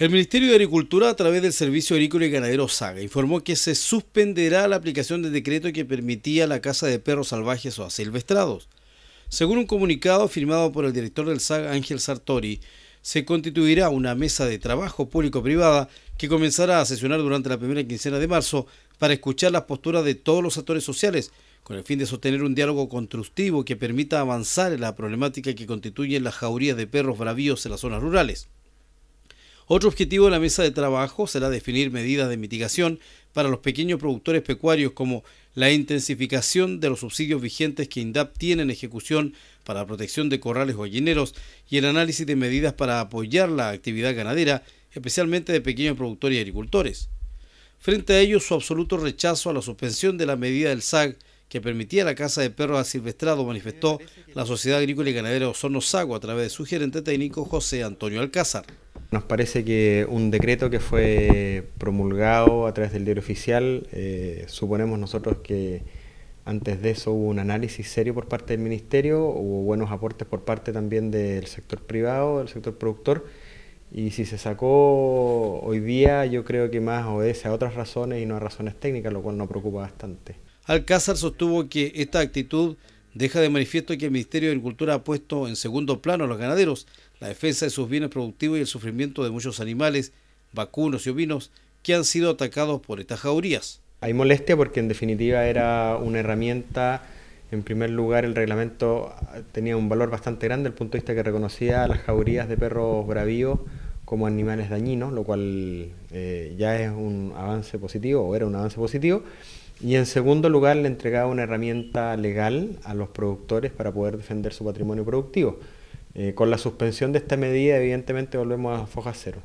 El Ministerio de Agricultura, a través del Servicio Agrícola y Ganadero Saga, informó que se suspenderá la aplicación del decreto que permitía la caza de perros salvajes o asilvestrados. Según un comunicado firmado por el director del Saga, Ángel Sartori, se constituirá una mesa de trabajo público-privada que comenzará a sesionar durante la primera quincena de marzo para escuchar las posturas de todos los actores sociales, con el fin de sostener un diálogo constructivo que permita avanzar en la problemática que constituye la jauría de perros bravíos en las zonas rurales. Otro objetivo de la mesa de trabajo será definir medidas de mitigación para los pequeños productores pecuarios como la intensificación de los subsidios vigentes que INDAP tiene en ejecución para la protección de corrales gallineros y el análisis de medidas para apoyar la actividad ganadera, especialmente de pequeños productores y agricultores. Frente a ello, su absoluto rechazo a la suspensión de la medida del SAG que permitía la caza de perros silvestrado manifestó la Sociedad Agrícola y Ganadera Osorno Sago a través de su gerente técnico José Antonio Alcázar. Nos parece que un decreto que fue promulgado a través del diario oficial, eh, suponemos nosotros que antes de eso hubo un análisis serio por parte del Ministerio, hubo buenos aportes por parte también del sector privado, del sector productor, y si se sacó hoy día yo creo que más obedece a otras razones y no a razones técnicas, lo cual nos preocupa bastante. Alcázar sostuvo que esta actitud deja de manifiesto que el Ministerio de Agricultura ha puesto en segundo plano a los ganaderos, la defensa de sus bienes productivos y el sufrimiento de muchos animales, vacunos y ovinos que han sido atacados por estas jaurías. Hay molestia porque en definitiva era una herramienta, en primer lugar el reglamento tenía un valor bastante grande desde el punto de vista que reconocía a las jaurías de perros bravíos como animales dañinos, lo cual eh, ya es un avance positivo o era un avance positivo y en segundo lugar, le entregaba una herramienta legal a los productores para poder defender su patrimonio productivo. Eh, con la suspensión de esta medida, evidentemente volvemos a foja cero.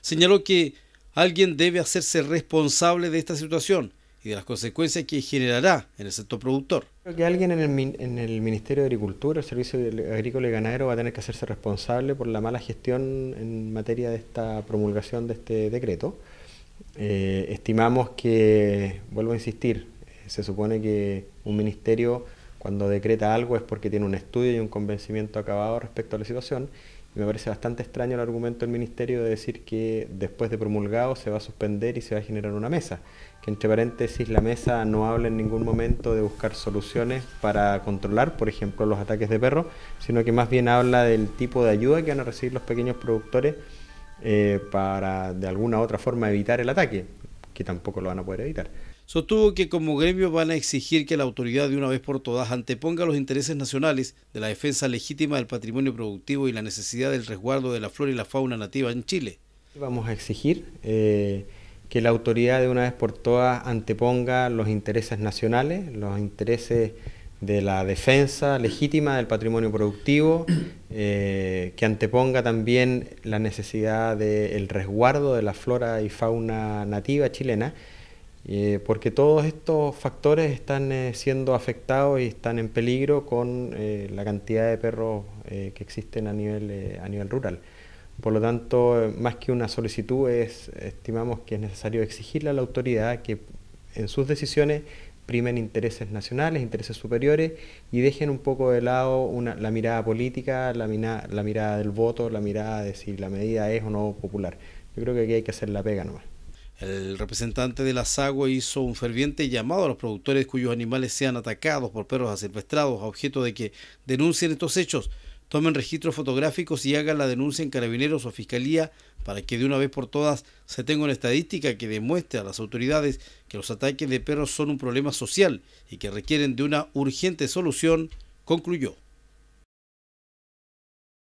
Señaló que alguien debe hacerse responsable de esta situación y de las consecuencias que generará en el sector productor. Creo que alguien en el, en el Ministerio de Agricultura, el Servicio Agrícola y Ganadero, va a tener que hacerse responsable por la mala gestión en materia de esta promulgación de este decreto. Eh, estimamos que, vuelvo a insistir, eh, se supone que un ministerio cuando decreta algo es porque tiene un estudio y un convencimiento acabado respecto a la situación. Y me parece bastante extraño el argumento del ministerio de decir que después de promulgado se va a suspender y se va a generar una mesa. Que entre paréntesis la mesa no habla en ningún momento de buscar soluciones para controlar, por ejemplo, los ataques de perros, sino que más bien habla del tipo de ayuda que van a recibir los pequeños productores eh, para de alguna otra forma evitar el ataque, que tampoco lo van a poder evitar. Sostuvo que como gremio van a exigir que la autoridad de una vez por todas anteponga los intereses nacionales de la defensa legítima del patrimonio productivo y la necesidad del resguardo de la flora y la fauna nativa en Chile. Vamos a exigir eh, que la autoridad de una vez por todas anteponga los intereses nacionales, los intereses de la defensa legítima del patrimonio productivo, eh, que anteponga también la necesidad del resguardo de la flora y fauna nativa chilena, eh, porque todos estos factores están eh, siendo afectados y están en peligro con la cantidad de perros que existen a nivel, a nivel rural. Por lo tanto, más que una solicitud, es, estimamos que es necesario exigirle a la autoridad que en sus decisiones primen intereses nacionales, intereses superiores y dejen un poco de lado la mirada política, la, la mirada del voto, la mirada de si la medida es o no popular. Yo creo que aquí hay que hacer la pega nomás. El representante de la aguas hizo un ferviente llamado a los productores cuyos animales sean atacados por perros asilvestrados a objeto de que denuncien estos hechos tomen registros fotográficos y hagan la denuncia en carabineros o fiscalía para que de una vez por todas se tenga una estadística que demuestre a las autoridades que los ataques de perros son un problema social y que requieren de una urgente solución, concluyó.